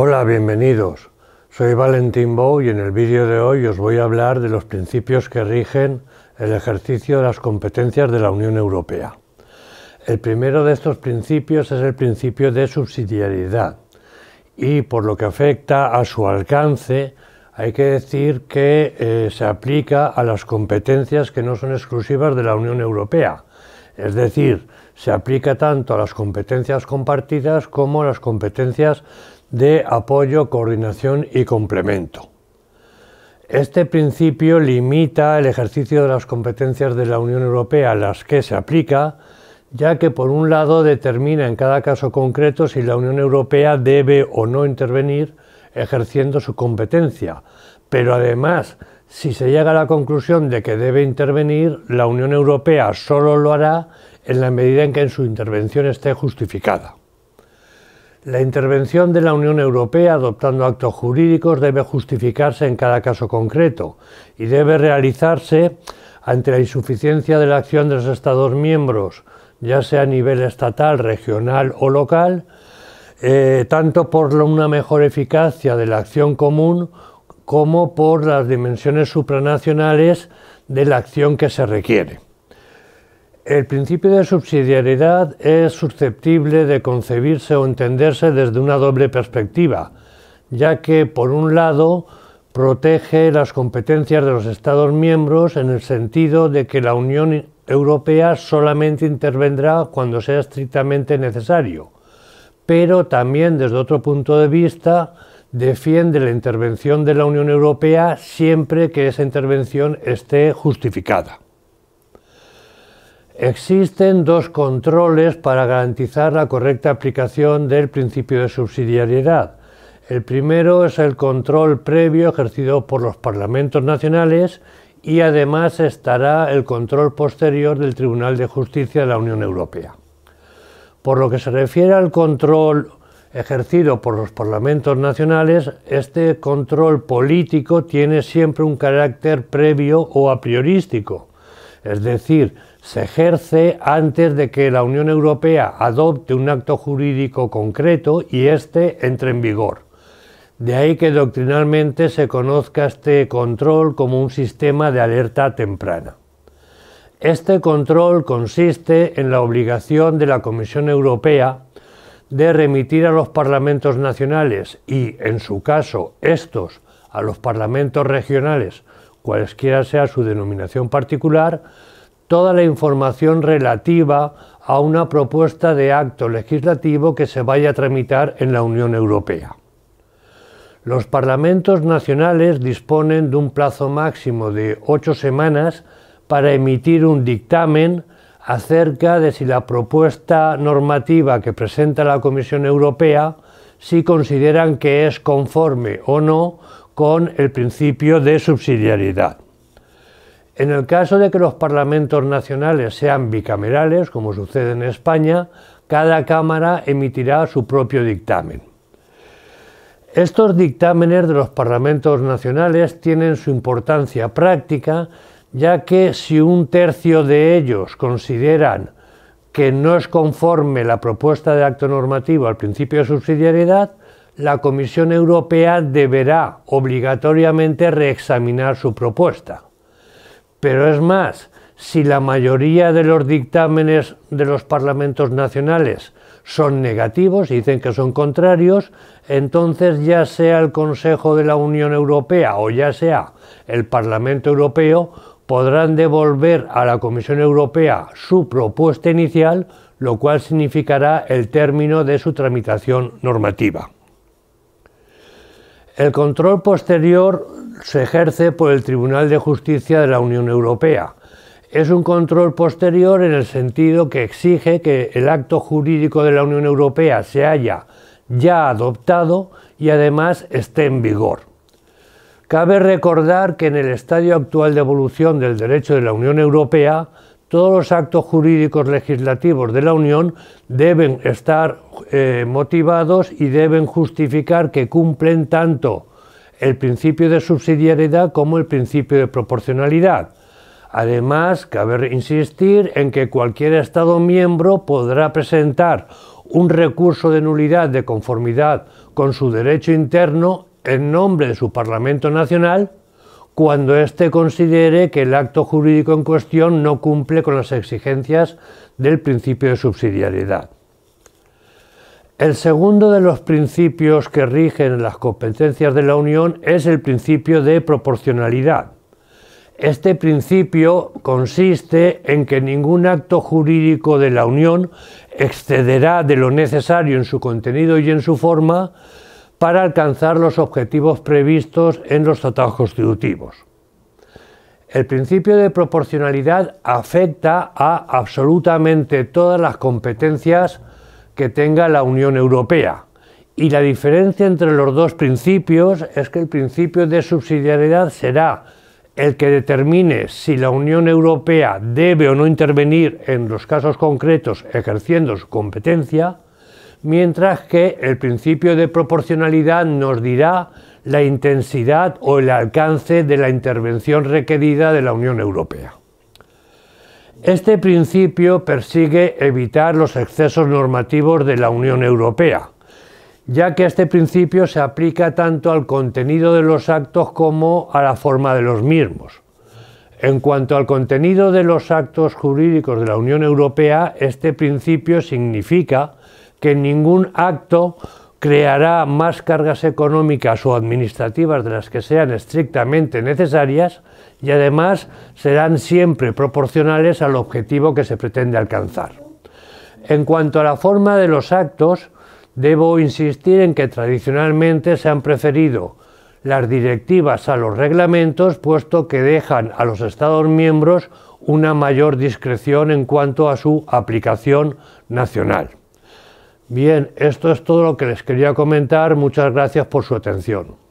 Hola, bienvenidos. Soy Valentín Bou y en el vídeo de hoy os voy a hablar de los principios que rigen el ejercicio de las competencias de la Unión Europea. El primero de estos principios es el principio de subsidiariedad y por lo que afecta a su alcance hay que decir que eh, se aplica a las competencias que no son exclusivas de la Unión Europea. Es decir, se aplica tanto a las competencias compartidas como a las competencias de apoyo, coordinación y complemento. Este principio limita el ejercicio de las competencias de la Unión Europea a las que se aplica, ya que por un lado determina en cada caso concreto si la Unión Europea debe o no intervenir ejerciendo su competencia, pero además, si se llega a la conclusión de que debe intervenir, la Unión Europea solo lo hará en la medida en que en su intervención esté justificada. La intervención de la Unión Europea adoptando actos jurídicos debe justificarse en cada caso concreto y debe realizarse ante la insuficiencia de la acción de los Estados miembros, ya sea a nivel estatal, regional o local, eh, tanto por una mejor eficacia de la acción común como por las dimensiones supranacionales de la acción que se requiere. El principio de subsidiariedad es susceptible de concebirse o entenderse desde una doble perspectiva, ya que, por un lado, protege las competencias de los Estados miembros en el sentido de que la Unión Europea solamente intervendrá cuando sea estrictamente necesario, pero también desde otro punto de vista defiende la intervención de la Unión Europea siempre que esa intervención esté justificada. Existen dos controles para garantizar la correcta aplicación del principio de subsidiariedad. El primero es el control previo ejercido por los parlamentos nacionales y además estará el control posterior del Tribunal de Justicia de la Unión Europea. Por lo que se refiere al control ejercido por los parlamentos nacionales, este control político tiene siempre un carácter previo o a priorístico, es decir, se ejerce antes de que la Unión Europea adopte un acto jurídico concreto y éste entre en vigor. De ahí que doctrinalmente se conozca este control como un sistema de alerta temprana. Este control consiste en la obligación de la Comisión Europea de remitir a los parlamentos nacionales y, en su caso, estos a los parlamentos regionales, cualesquiera sea su denominación particular, toda la información relativa a una propuesta de acto legislativo que se vaya a tramitar en la Unión Europea. Los parlamentos nacionales disponen de un plazo máximo de ocho semanas para emitir un dictamen acerca de si la propuesta normativa que presenta la Comisión Europea sí consideran que es conforme o no con el principio de subsidiariedad. En el caso de que los parlamentos nacionales sean bicamerales, como sucede en España, cada Cámara emitirá su propio dictamen. Estos dictámenes de los parlamentos nacionales tienen su importancia práctica, ya que si un tercio de ellos consideran que no es conforme la propuesta de acto normativo al principio de subsidiariedad, la Comisión Europea deberá obligatoriamente reexaminar su propuesta. Pero es más, si la mayoría de los dictámenes de los parlamentos nacionales son negativos y dicen que son contrarios, entonces ya sea el Consejo de la Unión Europea o ya sea el Parlamento Europeo, podrán devolver a la Comisión Europea su propuesta inicial, lo cual significará el término de su tramitación normativa. El control posterior se ejerce por el Tribunal de Justicia de la Unión Europea. Es un control posterior en el sentido que exige que el acto jurídico de la Unión Europea se haya ya adoptado y además esté en vigor. Cabe recordar que en el estadio actual de evolución del derecho de la Unión Europea, todos los actos jurídicos legislativos de la Unión deben estar eh, motivados y deben justificar que cumplen tanto el principio de subsidiariedad como el principio de proporcionalidad. Además, cabe insistir en que cualquier Estado miembro podrá presentar un recurso de nulidad de conformidad con su derecho interno en nombre de su Parlamento Nacional cuando éste considere que el acto jurídico en cuestión no cumple con las exigencias del principio de subsidiariedad. El segundo de los principios que rigen las competencias de la Unión es el principio de proporcionalidad. Este principio consiste en que ningún acto jurídico de la Unión excederá de lo necesario en su contenido y en su forma para alcanzar los objetivos previstos en los tratados constitutivos. El principio de proporcionalidad afecta a absolutamente todas las competencias que tenga la Unión Europea. Y la diferencia entre los dos principios es que el principio de subsidiariedad será el que determine si la Unión Europea debe o no intervenir en los casos concretos ejerciendo su competencia, mientras que el principio de proporcionalidad nos dirá la intensidad o el alcance de la intervención requerida de la Unión Europea. Este principio persigue evitar los excesos normativos de la Unión Europea, ya que este principio se aplica tanto al contenido de los actos como a la forma de los mismos. En cuanto al contenido de los actos jurídicos de la Unión Europea, este principio significa que ningún acto creará más cargas económicas o administrativas de las que sean estrictamente necesarias y además serán siempre proporcionales al objetivo que se pretende alcanzar. En cuanto a la forma de los actos, debo insistir en que tradicionalmente se han preferido las directivas a los reglamentos, puesto que dejan a los Estados miembros una mayor discreción en cuanto a su aplicación nacional. Bien, esto es todo lo que les quería comentar. Muchas gracias por su atención.